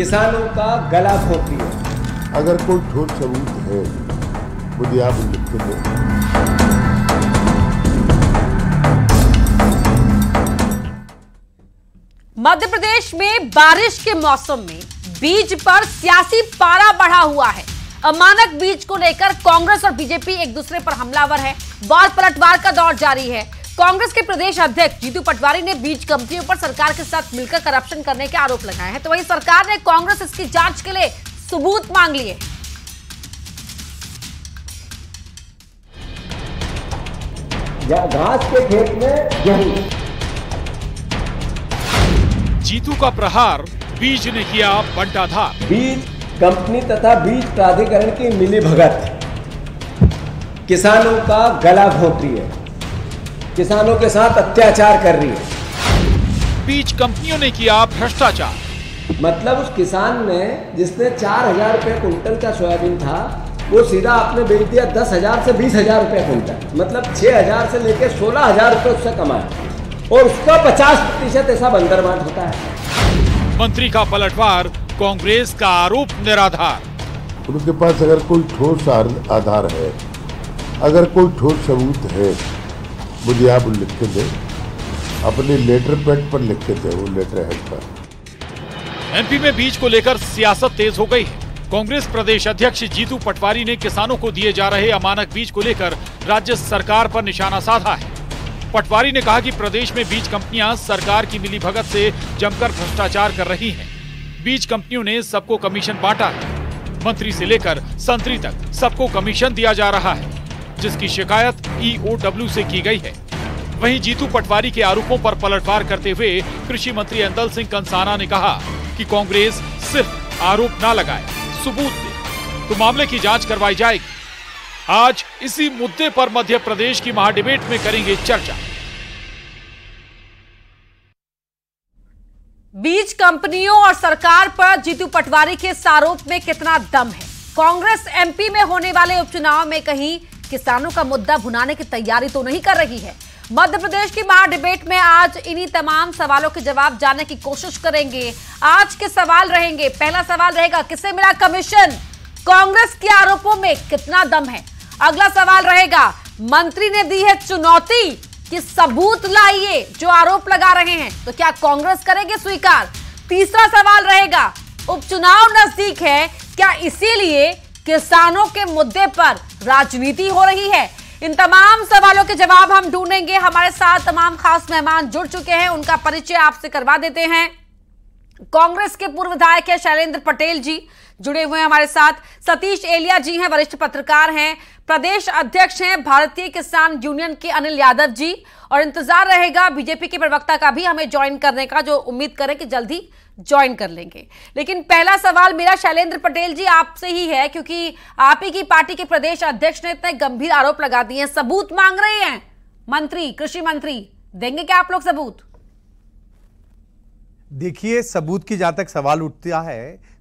किसानों का गला घोट है अगर कोई ठोस सबूत है मुझे आप लिखते हो मध्य प्रदेश में बारिश के मौसम में बीज पर सियासी पारा बढ़ा हुआ है अमानक बीज को लेकर कांग्रेस और बीजेपी एक दूसरे पर हमलावर है बाल पलटवार का दौर जारी है कांग्रेस के प्रदेश अध्यक्ष जीतू पटवारी ने बीज कंपनियों पर सरकार के साथ मिलकर करप्शन करने के आरोप लगाए हैं तो वहीं सरकार ने कांग्रेस इसकी जांच के लिए सबूत मांग लिए घास के खेत में यही जीतू का प्रहार बीज ने किया बंटाधार बीज कंपनी तथा बीज प्राधिकरण की मिली भगत किसानों का गला घोट रही है किसानों के साथ अत्याचार कर रही है बीज कंपनियों ने किया भ्रष्टाचार मतलब उस किसान ने जिसने चार हजार रूपए कुंटल का सोयाबीन था वो सीधा आपने बेच दिया दस हजार से बीस हजार रूपए कुंटल मतलब छह हजार से लेकर सोलह हजार रूपए उससे कमाए और उसका पचास प्रतिशत ऐसा बंदरबाट होता है मंत्री का पलटवार कांग्रेस का आरोप निराधार उनके पास अगर कोई ठोस आधार है अगर कोई ठोस सबूत है मुझे आप लिख के दे अपने लेटर पैड पर लिख के दे वो लेटर हेड पर एमपी में बीज को लेकर सियासत तेज हो गई है कांग्रेस प्रदेश अध्यक्ष जीतू पटवारी ने किसानों को दिए जा रहे अमानक बीज को लेकर राज्य सरकार पर निशाना साधा है पटवारी ने कहा कि प्रदेश में बीज कंपनियां सरकार की मिलीभगत से जमकर भ्रष्टाचार कर रही हैं। बीज कंपनियों ने सबको कमीशन बांटा मंत्री से लेकर संतरी तक सबको कमीशन दिया जा रहा है जिसकी शिकायत ईओडब्ल्यू e से की गई है वहीं जीतू पटवारी के आरोपों पर पलटवार करते हुए कृषि मंत्री अंदल सिंह कंसाना ने कहा कि कांग्रेस सिर्फ आरोप ना लगाए सबूत दे तो मामले की जांच करवाई जाएगी आज इसी मुद्दे पर मध्य प्रदेश की महाडिबेट में करेंगे चर्चा बीज कंपनियों और सरकार पर जीतू पटवारी के इस आरोप में कितना दम है कांग्रेस एमपी में होने वाले उपचुनाव में कहीं किसानों का मुद्दा भुनाने की तैयारी तो नहीं कर रही है मध्य प्रदेश की महा डिबेट में आज इन्हीं तमाम सवालों के जवाब जानने की कोशिश करेंगे आज के सवाल रहेंगे पहला सवाल रहेगा किसे मिला कमीशन कांग्रेस के आरोपों में कितना दम है अगला सवाल रहेगा मंत्री ने दी है चुनौती कि सबूत लाइए जो आरोप लगा रहे हैं तो क्या कांग्रेस करेगी स्वीकार तीसरा सवाल रहेगा उपचुनाव नजदीक है क्या इसीलिए किसानों के मुद्दे पर राजनीति हो रही है इन तमाम सवालों के जवाब हम ढूंढेंगे हमारे साथ तमाम खास मेहमान जुड़ चुके हैं उनका परिचय आपसे करवा देते हैं कांग्रेस के पूर्व विधायक है शैलेंद्र पटेल जी जुड़े हुए हैं हमारे साथ सतीश एलिया जी हैं वरिष्ठ पत्रकार हैं प्रदेश अध्यक्ष हैं भारतीय किसान यूनियन के अनिल यादव जी और इंतजार रहेगा बीजेपी के प्रवक्ता का भी हमें ज्वाइन करने का जो उम्मीद करें कि जल्दी ज्वाइन कर लेंगे लेकिन पहला सवाल मेरा शैलेंद्र पटेल जी आपसे ही है क्योंकि आप ही की पार्टी के प्रदेश अध्यक्ष ने इतने गंभीर आरोप लगा दिए हैं सबूत मांग रहे हैं मंत्री कृषि मंत्री देंगे क्या आप लोग सबूत देखिए सबूत की जहां तक सवाल उठता है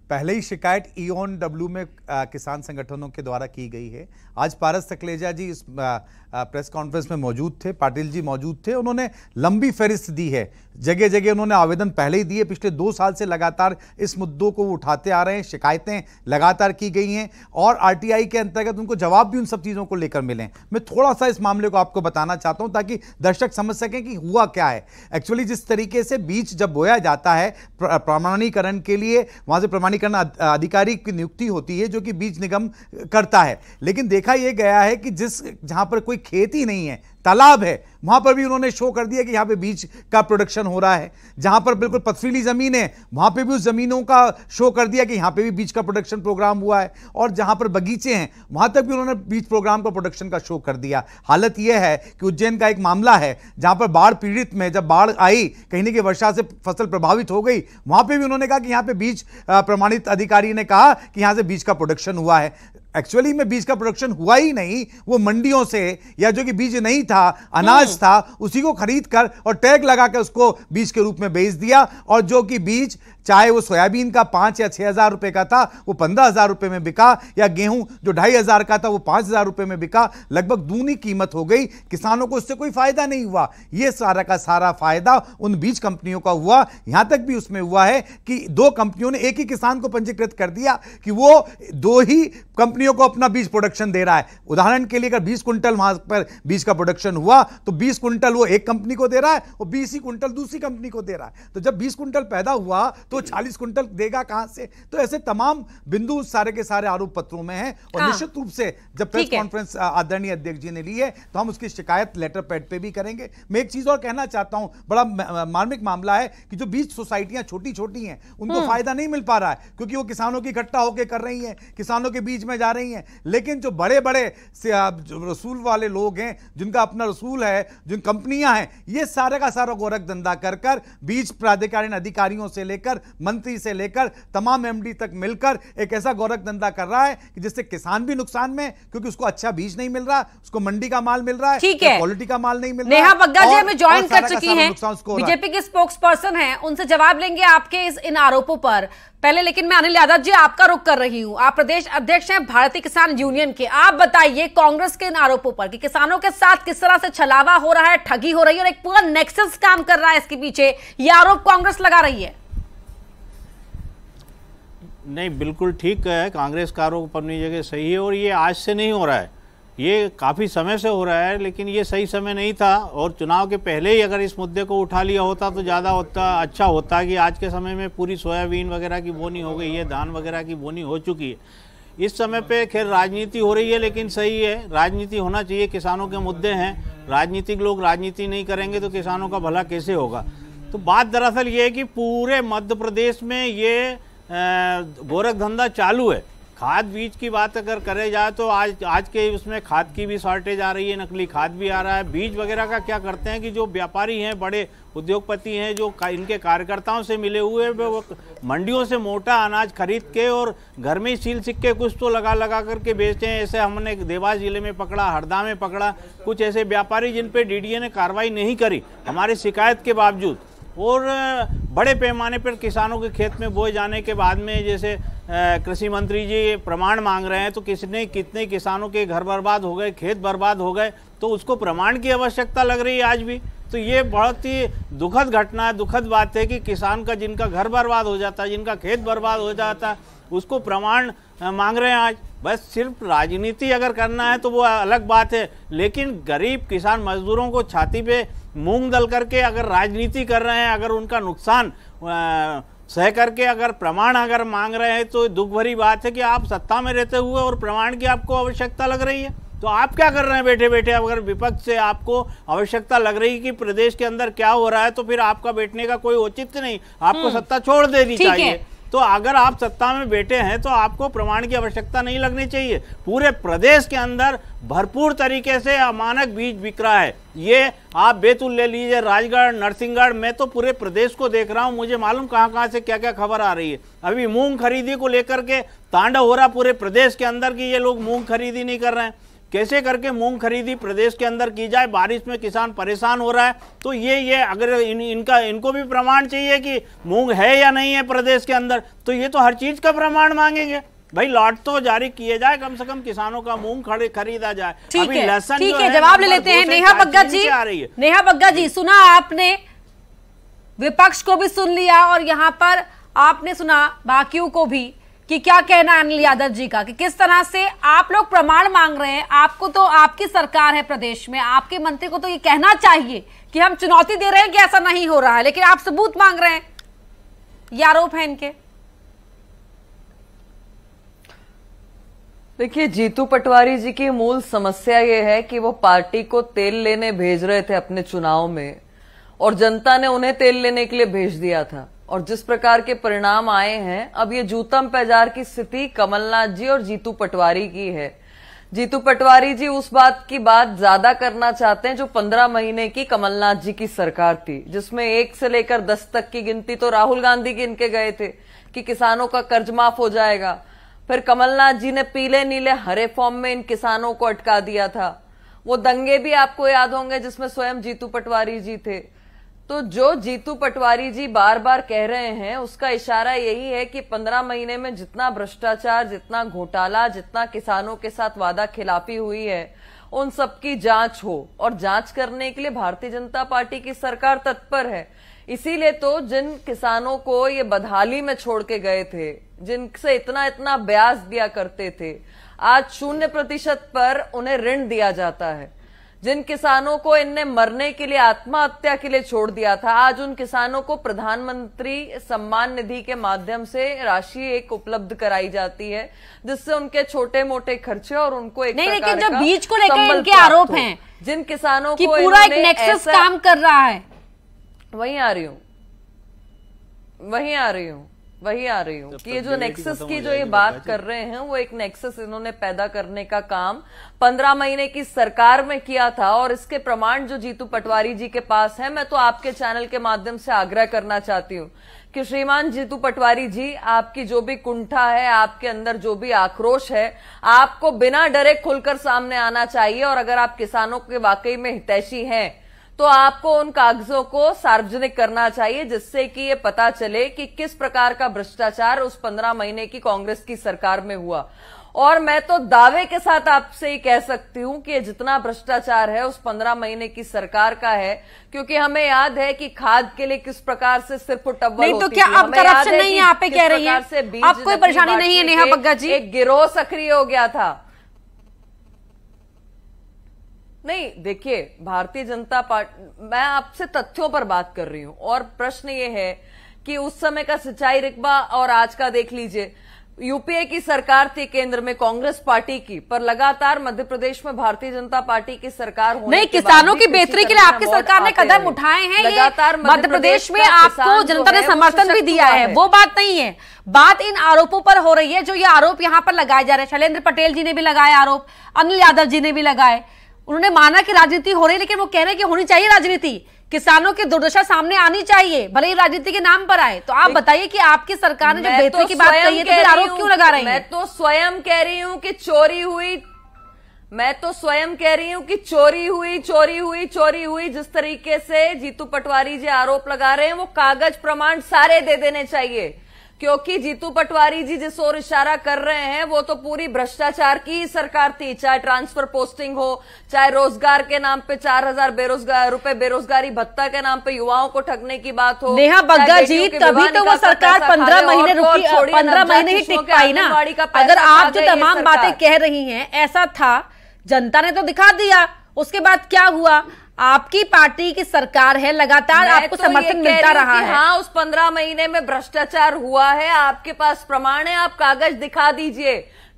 पहले ही शिकायत ईओन e डब्ल्यू में आ, किसान संगठनों के द्वारा की गई है आज पारस सकलेजा जी इस आ, आ, प्रेस कॉन्फ्रेंस में मौजूद थे पाटिल जी मौजूद थे उन्होंने लंबी फहरिस्त दी है जगह जगह उन्होंने आवेदन पहले ही दिए पिछले दो साल से लगातार इस मुद्दों को उठाते आ रहे हैं शिकायतें लगातार की गई हैं और आर के अंतर्गत उनको जवाब भी उन सब चीज़ों को लेकर मिले मैं थोड़ा सा इस मामले को आपको बताना चाहता हूँ ताकि दर्शक समझ सकें कि हुआ क्या है एक्चुअली जिस तरीके से बीज जब बोया जाता है प्रमाणीकरण के लिए वहाँ से प्रमाणी प्राधिकरण अधिकारी की नियुक्ति होती है जो कि बीज निगम करता है लेकिन देखा यह गया है कि जिस जहां पर कोई खेती नहीं है तालाब है वहां पर भी उन्होंने शो कर दिया कि यहाँ पे बीज का प्रोडक्शन हो रहा है जहां पर बिल्कुल पथरीली ज़मीन है वहां पे भी उस ज़मीनों का शो कर दिया कि यहाँ पे भी बीज का प्रोडक्शन प्रोग्राम हुआ है और जहां पर बगीचे हैं वहां तक भी उन्होंने बीज प्रोग्राम का प्रोडक्शन का शो कर दिया हालत यह है कि उज्जैन का एक मामला है जहां पर बाढ़ पीड़ित में जब बाढ़ आई कहीं ना कहीं वर्षा से फसल प्रभावित हो गई वहां पर भी उन्होंने कहा कि यहाँ पर बीज प्रमाणित अधिकारी ने कहा कि यहाँ से बीज का प्रोडक्शन हुआ है एक्चुअली में बीज का प्रोडक्शन हुआ ही नहीं वो मंडियों से या जो कि बीज नहीं था अनाज हम्म। था उसी को खरीद कर और टैग लगा कर उसको बीज के रूप में बेच दिया और जो कि बीज चाहे वो सोयाबीन का पांच या छह हज़ार रुपए का था वो पंद्रह हज़ार रुपए में बिका या गेहूं जो ढाई हज़ार का था वो पांच हज़ार रुपए में बिका लगभग दूनी कीमत हो गई किसानों को उससे कोई फ़ायदा नहीं हुआ ये सारा का सारा फ़ायदा उन बीज कंपनियों का हुआ यहां तक भी उसमें हुआ है कि दो कंपनियों ने एक ही किसान को पंजीकृत कर दिया कि वो दो ही कंपनियों को अपना बीज प्रोडक्शन दे रहा है उदाहरण के लिए अगर बीस कुंटल वहां पर बीज का प्रोडक्शन हुआ तो बीस कुंटल वो एक कंपनी को दे रहा है और बीस ही कुंटल दूसरी कंपनी को दे रहा है तो जब बीस कुंटल पैदा हुआ तो चालीस क्विंटल देगा कहां से तो ऐसे तमाम बिंदु सारे के सारे आरोप पत्रों में है और हाँ। निश्चित रूप से जब प्रेस कॉन्फ्रेंस आदरणीय अध्यक्ष जी ने ली है तो हम उसकी शिकायत लेटर पैड पे भी करेंगे मैं एक चीज और कहना चाहता हूं बड़ा मार्मिक मामला है कि जो बीच सोसाइटियां छोटी छोटी हैं उनको हम्म। फायदा नहीं मिल पा रहा है क्योंकि वो किसानों की इकट्ठा होकर कर रही हैं किसानों के बीच में जा रही हैं लेकिन जो बड़े बड़े रसूल वाले लोग हैं जिनका अपना रसूल है जिन कंपनियां हैं ये सारे का सारा गोरख धंधा कर कर बीज प्राधिकारी अधिकारियों से लेकर मंत्री से लेकर तमाम एमडी तक मिलकर एक ऐसा गौरख धंधा कर रहा है कि जिससे किसान भी नुकसान में क्योंकि उसको अच्छा बीज नहीं मिल रहा उसको मंडी का माल मिल रहा है ठीक है क्वालिटी का माल नहीं मिल रहा नेहा जी हमें ज्वाइन कर चुकी है बीजेपी के स्पोक्स पर्सन है उनसे जवाब लेंगे आपके इस इन आरोपों पर पहले लेकिन मैं अनिल यादव जी आपका रुख कर रही हूं आप प्रदेश अध्यक्ष हैं भारतीय किसान यूनियन के आप बताइए कांग्रेस के इन आरोपों पर कि किसानों के साथ किस तरह से छलावा हो रहा है ठगी हो रही है और एक पूरा नेक्सस काम कर रहा है इसके पीछे ये आरोप कांग्रेस लगा रही है नहीं बिल्कुल ठीक है कांग्रेस कारों को अपनी जगह सही है और ये आज से नहीं हो रहा है ये काफ़ी समय से हो रहा है लेकिन ये सही समय नहीं था और चुनाव के पहले ही अगर इस मुद्दे को उठा लिया होता तो ज़्यादा होता अच्छा होता कि आज के समय में पूरी सोयाबीन वगैरह की बोनी हो गई है धान वगैरह की बोनी हो चुकी है इस समय पे खैर राजनीति हो रही है लेकिन सही है राजनीति होना चाहिए किसानों के मुद्दे हैं राजनीतिक लोग राजनीति नहीं करेंगे तो किसानों का भला कैसे होगा तो बात दरअसल ये है कि पूरे मध्य प्रदेश में ये गोरख धंधा चालू है खाद बीज की बात अगर करे जाए तो आज आज के उसमें खाद की भी शॉर्टेज आ रही है नकली खाद भी आ रहा है बीज वगैरह का क्या करते हैं कि जो व्यापारी हैं बड़े उद्योगपति हैं जो का, इनके कार्यकर्ताओं से मिले हुए वो मंडियों से मोटा अनाज खरीद के और घर में ही सील सिक्के कुछ तो लगा लगा करके बेचते हैं ऐसे हमने देवास जिले में पकड़ा हरदा में पकड़ा कुछ ऐसे व्यापारी जिन पर डी ने कार्रवाई नहीं करी हमारी शिकायत के बावजूद और बड़े पैमाने पर किसानों के खेत में बोए जाने के बाद में जैसे कृषि मंत्री जी प्रमाण मांग रहे हैं तो किसने कितने किसानों के घर बर्बाद हो गए खेत बर्बाद हो गए तो उसको प्रमाण की आवश्यकता लग रही है आज भी तो ये बहुत ही दुखद घटना है दुखद बात है कि किसान का जिनका घर बर्बाद हो जाता है जिनका खेत बर्बाद हो जाता है उसको प्रमाण मांग रहे हैं आज बस सिर्फ राजनीति अगर करना है तो वो अलग बात है लेकिन गरीब किसान मजदूरों को छाती पे मूंग दल करके अगर राजनीति कर रहे हैं अगर उनका नुकसान सह करके अगर प्रमाण अगर मांग रहे हैं तो दुख भरी बात है कि आप सत्ता में रहते हुए और प्रमाण की आपको आवश्यकता लग रही है तो आप क्या कर रहे हैं बैठे बैठे अगर विपक्ष से आपको आवश्यकता लग रही है कि प्रदेश के अंदर क्या हो रहा है तो फिर आपका बैठने का कोई औचित्य नहीं आपको हम्म। सत्ता छोड़ देनी चाहिए तो अगर आप सत्ता में बैठे हैं तो आपको प्रमाण की आवश्यकता नहीं लगनी चाहिए पूरे प्रदेश के अंदर भरपूर तरीके से अमानक बीज बिक रहा है ये आप बेतुल ले लीजिए राजगढ़ नरसिंहगढ़ मैं तो पूरे प्रदेश को देख रहा हूँ मुझे मालूम कहाँ कहाँ से क्या क्या खबर आ रही है अभी मूंग खरीदी को लेकर के तांडव हो रहा पूरे प्रदेश के अंदर कि ये लोग मूंग खरीदी नहीं कर रहे हैं कैसे करके मूंग खरीदी प्रदेश के अंदर की जाए बारिश में किसान परेशान हो रहा है तो ये ये अगर इन, इनका इनको भी प्रमाण चाहिए कि मूंग है या नहीं है प्रदेश के अंदर तो ये तो हर चीज़ का प्रमाण मांगेंगे भाई लॉट तो जारी किए जाए कम से कम किसानों का मूंग खड़े खरीदा जाए ठीक है ठीक है जवाब ले लेते हैं नेहा बग्गा जी आ रही है नेहा बग्गा जी सुना आपने विपक्ष को भी सुन लिया और यहाँ पर आपने सुना बाकियों को भी कि क्या कहना है अनिल यादव जी का कि किस तरह से आप लोग प्रमाण मांग रहे हैं आपको तो आपकी सरकार है प्रदेश में आपके मंत्री को तो ये कहना चाहिए कि हम चुनौती दे रहे हैं कि ऐसा नहीं हो रहा है लेकिन आप सबूत मांग रहे हैं ये आरोप है इनके देखिए जीतू पटवारी जी की मूल समस्या ये है कि वो पार्टी को तेल लेने भेज रहे थे अपने चुनाव में और जनता ने उन्हें तेल लेने के लिए भेज दिया था और जिस प्रकार के परिणाम आए हैं अब ये जूतम पैजार की स्थिति कमलनाथ जी और जीतू पटवारी की है जीतू पटवारी जी उस बात की बात ज्यादा करना चाहते हैं जो पंद्रह महीने की कमलनाथ जी की सरकार थी जिसमें एक से लेकर दस तक की गिनती तो राहुल गांधी गिन के गए थे कि किसानों का कर्ज माफ हो जाएगा फिर कमलनाथ जी ने पीले नीले हरे फॉर्म में इन किसानों को अटका दिया था वो दंगे भी आपको याद होंगे जिसमें स्वयं जीतू पटवारी जी थे तो जो जीतू पटवारी जी बार बार कह रहे हैं उसका इशारा यही है कि पंद्रह महीने में जितना भ्रष्टाचार जितना घोटाला जितना किसानों के साथ वादा खिलाफी हुई है उन सबकी जांच हो और जांच करने के लिए भारतीय जनता पार्टी की सरकार तत्पर है इसीलिए तो जिन किसानों को ये बदहाली में छोड़ के गए थे जिनसे इतना इतना ब्याज दिया करते थे आज शून्य प्रतिशत पर उन्हें ऋण दिया जाता है जिन किसानों को इनने मरने के लिए आत्महत्या के लिए छोड़ दिया था आज उन किसानों को प्रधानमंत्री सम्मान निधि के माध्यम से राशि एक उपलब्ध कराई जाती है जिससे उनके छोटे मोटे खर्चे और उनको एक नहीं लेकिन जो बीच को लेकर इनके आरोप हैं जिन किसानों को पूरा एक नेक्सस काम कर रहा है वही आ रही हूँ वही आ रही हूँ वही आ रही हूँ कि ये जो नेक्सस की जो ये बात कर रहे हैं वो एक नेक्सस इन्होंने पैदा करने का काम पंद्रह महीने की सरकार में किया था और इसके प्रमाण जो जीतू पटवारी जी के पास है मैं तो आपके चैनल के माध्यम से आग्रह करना चाहती हूँ कि श्रीमान जीतू पटवारी जी आपकी जो भी कुंठा है आपके अंदर जो भी आक्रोश है आपको बिना डरे खुलकर सामने आना चाहिए और अगर आप किसानों के वाकई में हितैषी हैं तो आपको उन कागजों को सार्वजनिक करना चाहिए जिससे कि ये पता चले कि किस प्रकार का भ्रष्टाचार उस पंद्रह महीने की कांग्रेस की सरकार में हुआ और मैं तो दावे के साथ आपसे ही कह सकती हूं कि जितना भ्रष्टाचार है उस पंद्रह महीने की सरकार का है क्योंकि हमें याद है कि खाद के लिए किस प्रकार से सिर्फ टब्बल नहीं तो क्या आप करप्शन नहीं यहाँ पे कह रही है आप कोई परेशानी नहीं है नेहा बग्गा जी एक गिरोह सक्रिय हो गया था नहीं देखिए भारतीय जनता पार्टी मैं आपसे तथ्यों पर बात कर रही हूं और प्रश्न ये है कि उस समय का सिंचाई रिकबा और आज का देख लीजिए यूपीए की सरकार थी केंद्र में कांग्रेस पार्टी की पर लगातार मध्य प्रदेश में भारतीय जनता पार्टी की सरकार होने नहीं किसानों की बेहतरी के लिए आपकी सरकार ने कदम उठाए हैं लगातार मध्य प्रदेश में आपको जनता ने समर्थन भी दिया है वो बात नहीं है बात इन आरोपों पर हो रही है जो ये आरोप यहाँ पर लगाए जा रहे हैं शैलेन्द्र पटेल जी ने भी लगाए आरोप अनिल यादव जी ने भी लगाए उन्होंने माना कि राजनीति हो रही लेकिन वो कह रहे हैं कि होनी चाहिए राजनीति किसानों की दुर्दशा सामने आनी चाहिए भले ही राजनीति के नाम पर आए तो आप बताइए कि आपकी सरकार ने जो तो की बात कही है तो आरोप क्यों लगा रही मैं तो स्वयं कह रही हूँ कि चोरी हुई मैं तो स्वयं कह रही हूँ कि चोरी हुई चोरी हुई चोरी हुई जिस तरीके से जीतू पटवारी जी आरोप लगा रहे हैं वो कागज प्रमाण सारे दे देने चाहिए क्योंकि जीतू पटवारी जी जिस ओर इशारा कर रहे हैं वो तो पूरी भ्रष्टाचार की सरकार थी चाहे ट्रांसफर पोस्टिंग हो चाहे रोजगार के नाम पे चार हजार बेरोजगार रुपए बेरोजगारी भत्ता के नाम पे युवाओं को ठगने की बात हो नेहा बग्गा जी तभी तो वो सरकार पंद्रह महीने रुकी पंद्रह महीने ही टिक पाई ना अगर आप जो तमाम बातें कह रही है ऐसा था जनता ने तो दिखा दिया उसके बाद क्या हुआ आपकी पार्टी की सरकार है लगातार आपको तो समर्थन मिलता रहा है हाँ उस पंद्रह महीने में भ्रष्टाचार हुआ है आपके पास प्रमाण है आप कागज दिखा दीजिए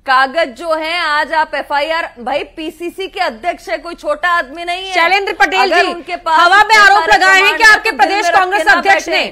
कागज जो है आज आप एफआईआर भाई पीसीसी के अध्यक्ष है कोई छोटा आदमी नहीं है शैलेंद्र पटेल जी उनके पास हवा में आरोप लगाए हैं कि आपके तो प्रदेश कांग्रेस अध्यक्ष ने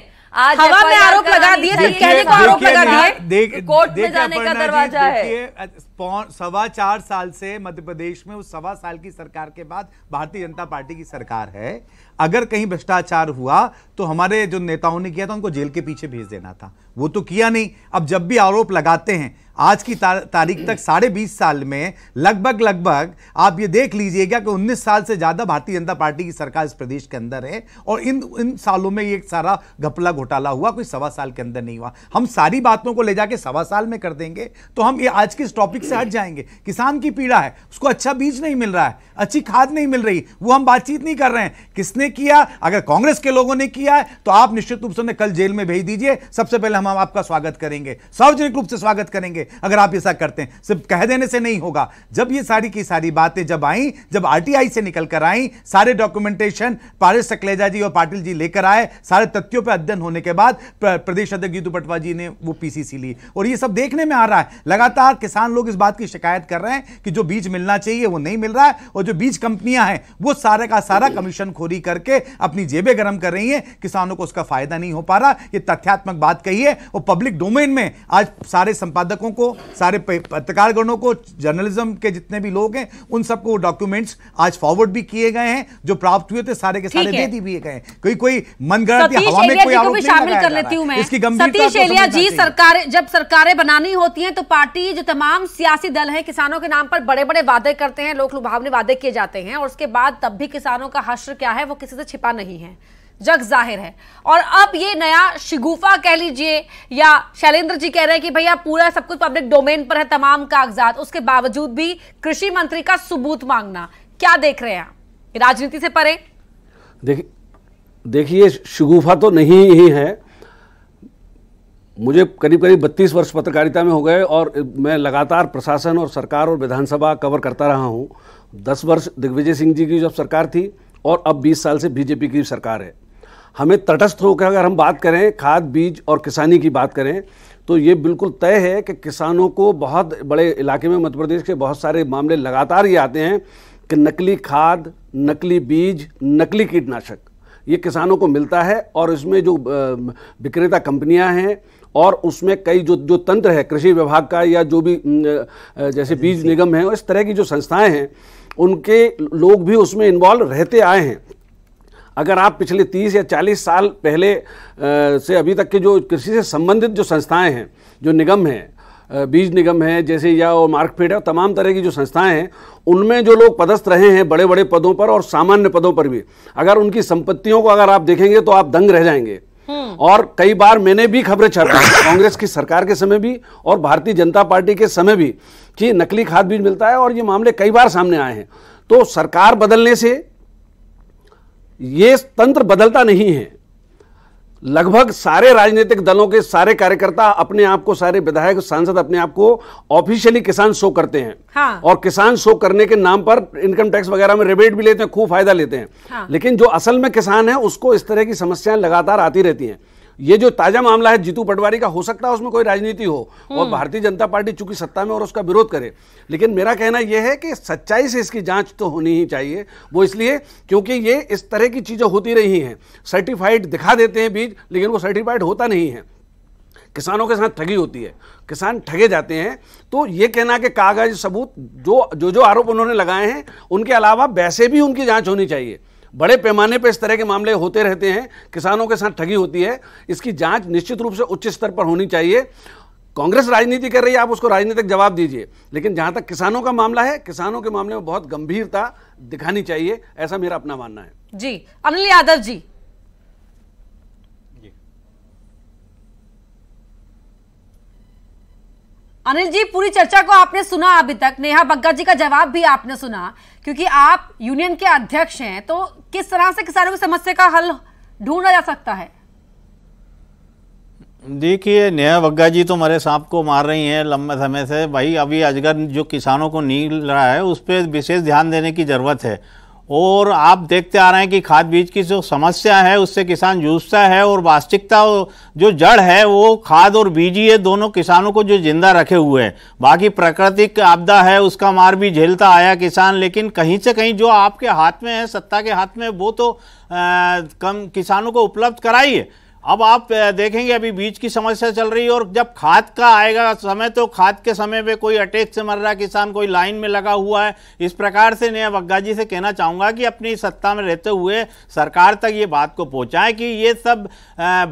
आज हवा में आरोप लगा दिए कहने को आरोप लगा दिए कोर्ट में जाने का दरवाजा है सवा चार साल से मध्य प्रदेश में उस सवा साल की सरकार के बाद भारतीय जनता पार्टी की सरकार है अगर कहीं भ्रष्टाचार हुआ तो हमारे जो नेताओं ने किया था उनको जेल के पीछे भेज देना था वो तो किया नहीं अब जब भी आरोप लगाते हैं आज की तारीख तक साढ़े बीस साल में लगभग लगभग आप ये देख लीजिएगा कि 19 साल से ज़्यादा भारतीय जनता पार्टी की सरकार इस प्रदेश के अंदर है और इन इन सालों में ये सारा घपला घोटाला हुआ कोई सवा साल के अंदर नहीं हुआ हम सारी बातों को ले जाके सवा साल में कर देंगे तो हम ये आज के इस टॉपिक से हट जाएंगे किसान की पीड़ा है उसको अच्छा बीज नहीं मिल रहा है अच्छी खाद नहीं मिल रही वो हम बातचीत नहीं कर रहे हैं किसने किया अगर कांग्रेस के लोगों ने किया है तो आप निश्चित रूप से उन्हें कल जेल में भेज दीजिए सबसे पहले हम आपका स्वागत करेंगे सार्वजनिक रूप से स्वागत करेंगे अगर आप ऐसा करते हैं सिर्फ कह देने से नहीं होगा जब ये सारी की सारी बातें जब आई जब आर से निकल कर आई सारे डॉक्यूमेंटेशन पारिस सकलेजा जी और पाटिल जी लेकर आए सारे तथ्यों पर अध्ययन होने के बाद प्रदेश अध्यक्ष जीतू पटवा जी ने वो पीसीसी ली और ये सब देखने में आ रहा है लगातार किसान लोग इस बात की शिकायत कर रहे हैं कि जो बीज मिलना चाहिए वो नहीं मिल रहा है और जो बीज कंपनियां हैं वो सारे का सारा कमीशन खोरी करके अपनी जेबें गर्म कर रही हैं किसानों को उसका फायदा नहीं हो पा रहा ये तथ्यात्मक बात कही है और पब्लिक डोमेन में आज सारे संपादकों को सारे पत्रकारगणों को जर्नलिज्म के जितने भी लोग हैं उन सबको डॉक्यूमेंट्स आज फॉरवर्ड भी किए गए हैं जो प्राप्त हुए थे सारे के सारे दे दिए गए हैं कोई कोई मनगढ़ हवा में कोई आरोप शामिल कर लेती हूँ मैं सतीश तो एलिया जी सरकार जब सरकारें बनानी होती हैं तो पार्टी जो तमाम सियासी दल हैं किसानों के नाम पर बड़े बड़े वादे करते हैं लोक लुभावने वादे किए जाते हैं और उसके बाद तब भी किसानों का हश्र क्या है वो किसी से छिपा नहीं है जग जाहिर है और अब ये नया शिगुफा कह लीजिए या शैलेंद्र जी कह रहे हैं कि भैया पूरा सब कुछ पब्लिक डोमेन पर है तमाम कागजात उसके बावजूद भी कृषि मंत्री का सबूत मांगना क्या देख रहे हैं आप राजनीति से परे देखिए देखिए शिगुफा तो नहीं ही है मुझे करीब करीब 32 वर्ष पत्रकारिता में हो गए और मैं लगातार प्रशासन और सरकार और विधानसभा कवर करता रहा हूँ दस वर्ष दिग्विजय सिंह जी की जब सरकार थी और अब बीस साल से बीजेपी की सरकार है हमें तटस्थ होकर अगर हम बात करें खाद बीज और किसानी की बात करें तो ये बिल्कुल तय है कि किसानों को बहुत बड़े इलाके में मध्य प्रदेश के बहुत सारे मामले लगातार ये आते हैं कि नकली खाद नकली बीज नकली कीटनाशक ये किसानों को मिलता है और इसमें जो विक्रेता कंपनियां हैं और उसमें कई जो जो तंत्र है कृषि विभाग का या जो भी जैसे बीज निगम है इस तरह की जो संस्थाएं हैं उनके लोग भी उसमें इन्वॉल्व रहते आए हैं अगर आप पिछले 30 या 40 साल पहले से अभी तक के जो कृषि से संबंधित जो संस्थाएं हैं जो निगम हैं बीज निगम है जैसे या वो मार्कफेड है तमाम तरह की जो संस्थाएं हैं उनमें जो लोग पदस्थ रहे हैं बड़े बड़े पदों पर और सामान्य पदों पर भी अगर उनकी संपत्तियों को अगर आप देखेंगे तो आप दंग रह जाएंगे हम्म। और कई बार मैंने भी खबरें छापी कांग्रेस की सरकार के समय भी और भारतीय जनता पार्टी के समय भी कि नकली खाद बीज मिलता है और ये मामले कई बार सामने आए हैं तो सरकार बदलने से ये तंत्र बदलता नहीं है लगभग सारे राजनीतिक दलों के सारे कार्यकर्ता अपने आप को सारे विधायक सांसद अपने आप को ऑफिशियली किसान शो करते हैं हाँ। और किसान शो करने के नाम पर इनकम टैक्स वगैरह में रिबेट भी लेते हैं खूब फायदा लेते हैं हाँ। लेकिन जो असल में किसान है उसको इस तरह की समस्याएं लगातार आती रहती हैं ये जो ताजा मामला है जीतू पटवारी का हो सकता है उसमें कोई राजनीति हो और हम्म। भारतीय जनता पार्टी चूंकि सत्ता में और उसका विरोध करे लेकिन मेरा कहना यह है कि सच्चाई से इसकी जांच तो होनी ही चाहिए वो इसलिए क्योंकि ये इस तरह की चीज़ें होती रही हैं सर्टिफाइड दिखा देते हैं बीज लेकिन वो सर्टिफाइड होता नहीं है किसानों के साथ ठगी होती है किसान ठगे जाते हैं तो ये कहना कि कागज सबूत जो जो जो आरोप उन्होंने लगाए हैं उनके अलावा वैसे भी उनकी जांच होनी चाहिए बड़े पैमाने पर इस तरह के मामले होते रहते हैं किसानों के साथ ठगी होती है इसकी जांच निश्चित रूप से उच्च स्तर पर होनी चाहिए कांग्रेस राजनीति कर रही है आप उसको राजनीतिक जवाब दीजिए लेकिन जहां तक किसानों का मामला है किसानों के मामले में बहुत गंभीरता दिखानी चाहिए ऐसा मेरा अपना मानना है जी अनिल यादव जी अनिल जी पूरी चर्चा को आपने सुना अभी तक नेहा बग्गा जी का जवाब भी आपने सुना क्योंकि आप यूनियन के अध्यक्ष हैं तो किस तरह से किसानों की समस्या का हल ढूंढा जा सकता है देखिए नेहा बग्गा जी तो हमारे सांप को मार रही हैं लंबे समय से भाई अभी अजगर जो किसानों को नील रहा है उस पर विशेष ध्यान देने की ज़रूरत है और आप देखते आ रहे हैं कि खाद बीज की जो समस्या है उससे किसान जूझता है और वास्तविकता जो जड़ है वो खाद और बीज ही है दोनों किसानों को जो जिंदा रखे हुए हैं बाकी प्राकृतिक आपदा है उसका मार भी झेलता आया किसान लेकिन कहीं से कहीं जो आपके हाथ में है सत्ता के हाथ में वो तो आ, कम किसानों को उपलब्ध कराइए अब आप देखेंगे अभी बीज की समस्या चल रही है और जब खाद का आएगा समय तो खाद के समय पे कोई अटैक से मर रहा किसान कोई लाइन में लगा हुआ है इस प्रकार से नया बग्गा जी से कहना चाहूँगा कि अपनी सत्ता में रहते हुए सरकार तक ये बात को पहुँचाएं कि ये सब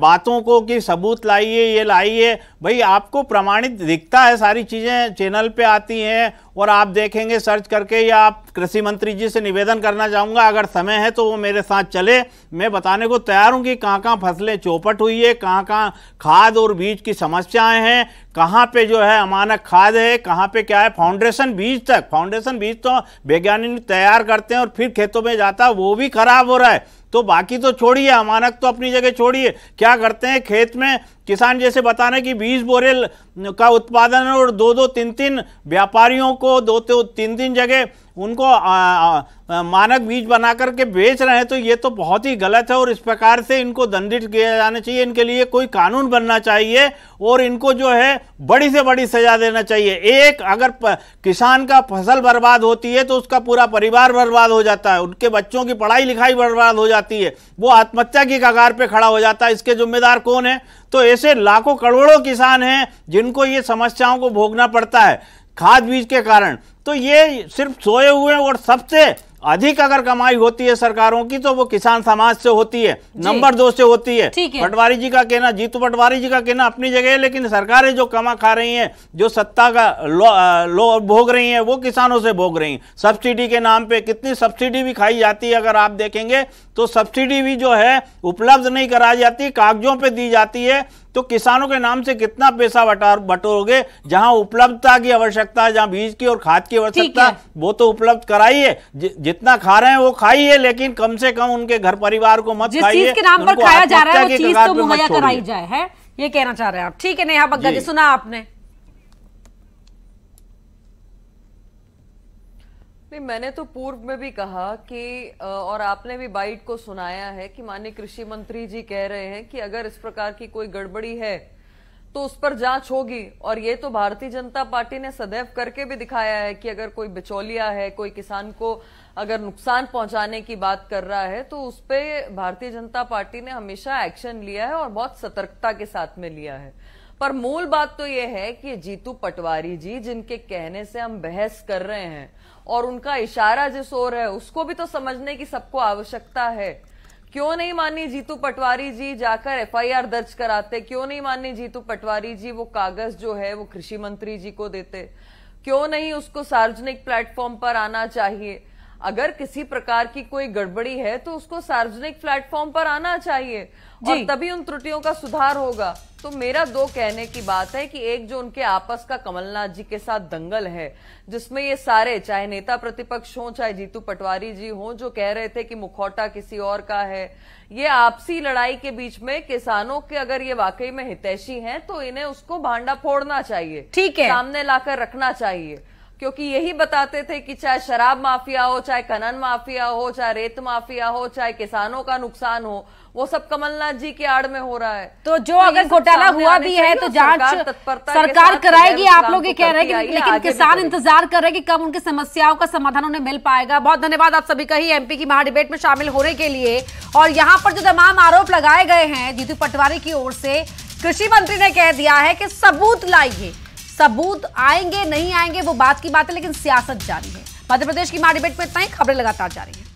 बातों को कि सबूत लाइए ये लाइए भाई आपको प्रमाणित दिखता है सारी चीज़ें चैनल पर आती हैं और आप देखेंगे सर्च करके या आप कृषि मंत्री जी से निवेदन करना चाहूँगा अगर समय है तो वो मेरे साथ चले मैं बताने को तैयार हूँ कि कहाँ कहाँ फसलें चौपट हुई है कहाँ कहाँ खाद और बीज की समस्याएं हैं कहाँ पे जो है अमानक खाद है कहाँ पे क्या है फाउंडेशन बीज तक फाउंडेशन बीज तो वैज्ञानिक तैयार करते हैं और फिर खेतों में जाता है वो भी खराब हो रहा है तो बाकी तो छोड़िए अमानक तो अपनी जगह छोड़िए क्या करते हैं खेत में किसान जैसे बता रहे कि बीस बोरे का उत्पादन और दो दो तीन तीन व्यापारियों को दो तो तीन तीन जगह उनको आ, आ, मानक बीज बना करके बेच रहे हैं तो ये तो बहुत ही गलत है और इस प्रकार से इनको दंडित किया जाना चाहिए इनके लिए कोई कानून बनना चाहिए और इनको जो है बड़ी से बड़ी सजा देना चाहिए एक अगर प, किसान का फसल बर्बाद होती है तो उसका पूरा परिवार बर्बाद हो जाता है उनके बच्चों की पढ़ाई लिखाई बर्बाद हो जाती है वो आत्महत्या की कगार पर खड़ा हो जाता है इसके जिम्मेदार कौन है तो ऐसे लाखों करोड़ों किसान हैं जिनको ये समस्याओं को भोगना पड़ता है खाद बीज के कारण तो ये सिर्फ सोए हुए और सबसे अधिक अगर कमाई होती है सरकारों की तो वो किसान समाज से होती है नंबर दो से होती है, पटवारी जी का कहना जीतू पटवारी जी का कहना अपनी जगह है लेकिन सरकारें जो कमा खा रही हैं जो सत्ता का लो, लो भोग रही हैं वो किसानों से भोग रही हैं सब्सिडी के नाम पे कितनी सब्सिडी भी खाई जाती है अगर आप देखेंगे तो सब्सिडी भी जो है उपलब्ध नहीं कराई जाती कागजों पर दी जाती है तो किसानों के नाम से कितना पैसा बटार बटोरोगे जहां उपलब्धता की आवश्यकता है जहां बीज की और खाद की आवश्यकता वो तो उपलब्ध कराइए जितना खा रहे हैं वो खाइए लेकिन कम से कम उनके घर परिवार को मत खाइए के नाम पर खाया जा रहा है वो चीज तो मुहैया कराई जाए है ये कहना चाह रहे हैं आप ठीक है नहीं आप सुना आपने नहीं मैंने तो पूर्व में भी कहा कि और आपने भी बाइट को सुनाया है कि माननीय कृषि मंत्री जी कह रहे हैं कि अगर इस प्रकार की कोई गड़बड़ी है तो उस पर जांच होगी और ये तो भारतीय जनता पार्टी ने सदैव करके भी दिखाया है कि अगर कोई बिचौलिया है कोई किसान को अगर नुकसान पहुंचाने की बात कर रहा है तो उस पर भारतीय जनता पार्टी ने हमेशा एक्शन लिया है और बहुत सतर्कता के साथ में लिया है पर मूल बात तो यह है कि जीतू पटवारी जी जिनके कहने से हम बहस कर रहे हैं और उनका इशारा जिस ओर है उसको भी तो समझने की सबको आवश्यकता है क्यों नहीं मानी जीतू पटवारी जी जाकर एफआईआर दर्ज कराते क्यों नहीं मानी जीतू पटवारी जी वो कागज जो है वो कृषि मंत्री जी को देते क्यों नहीं उसको सार्वजनिक प्लेटफॉर्म पर आना चाहिए अगर किसी प्रकार की कोई गड़बड़ी है तो उसको सार्वजनिक प्लेटफॉर्म पर आना चाहिए और तभी उन त्रुटियों का सुधार होगा तो मेरा दो कहने की बात है कि एक जो उनके आपस का कमलनाथ जी के साथ दंगल है जिसमें ये सारे चाहे नेता प्रतिपक्ष हो चाहे जीतू पटवारी जी हो जो कह रहे थे कि मुखौटा किसी और का है ये आपसी लड़ाई के बीच में किसानों के अगर ये वाकई में हितैषी हैं तो इन्हें उसको भांडा फोड़ना चाहिए ठीक है सामने लाकर रखना चाहिए क्योंकि यही बताते थे कि चाहे शराब माफिया हो चाहे खनन माफिया हो चाहे रेत माफिया हो चाहे किसानों का नुकसान हो वो सब कमलनाथ जी की आड़ में हो रहा है तो जो तो अगर घोटाला हुआ भी है तो जांच तत्परता सरकार कराएगी आप लोग ये कह रहे हैं लेकिन किसान इंतजार कर रहे हैं कि कब उनकी समस्याओं का समाधान उन्हें मिल पाएगा बहुत धन्यवाद आप सभी का ही एमपी की महाडिबेट में शामिल होने के लिए और यहाँ पर जो तमाम आरोप लगाए गए हैं जीतू पटवारी की ओर से कृषि मंत्री ने कह दिया है कि सबूत लाइए सबूत आएंगे नहीं आएंगे वो बात की बात है लेकिन सियासत जारी है मध्य प्रदेश की मां डिबेट में इतना ही खबरें लगातार जारी है